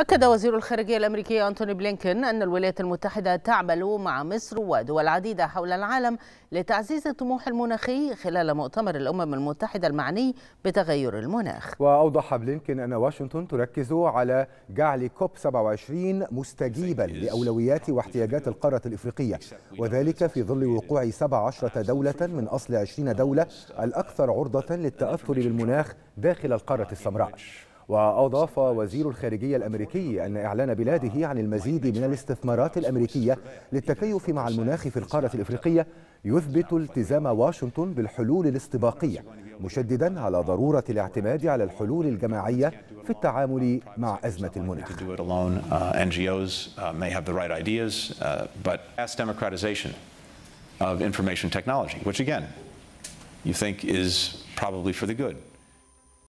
أكد وزير الخارجية الأمريكي أنتوني بلينكن أن الولايات المتحدة تعمل مع مصر ودول عديدة حول العالم لتعزيز الطموح المناخي خلال مؤتمر الأمم المتحدة المعني بتغير المناخ وأوضح بلينكن أن واشنطن تركز على جعل كوب 27 مستجيبا لأولويات واحتياجات القارة الإفريقية وذلك في ظل وقوع 17 دولة من أصل 20 دولة الأكثر عرضة للتأثر بالمناخ داخل القارة السمراء وأضاف وزير الخارجية الأمريكي أن إعلان بلاده عن المزيد من الاستثمارات الأمريكية للتكيف مع المناخ في القارة الإفريقية يثبت التزام واشنطن بالحلول الاستباقية مشددا على ضرورة الاعتماد على الحلول الجماعية في التعامل مع أزمة المناخ uh, uh, uh, of information technology, which again, you think is probably for the good.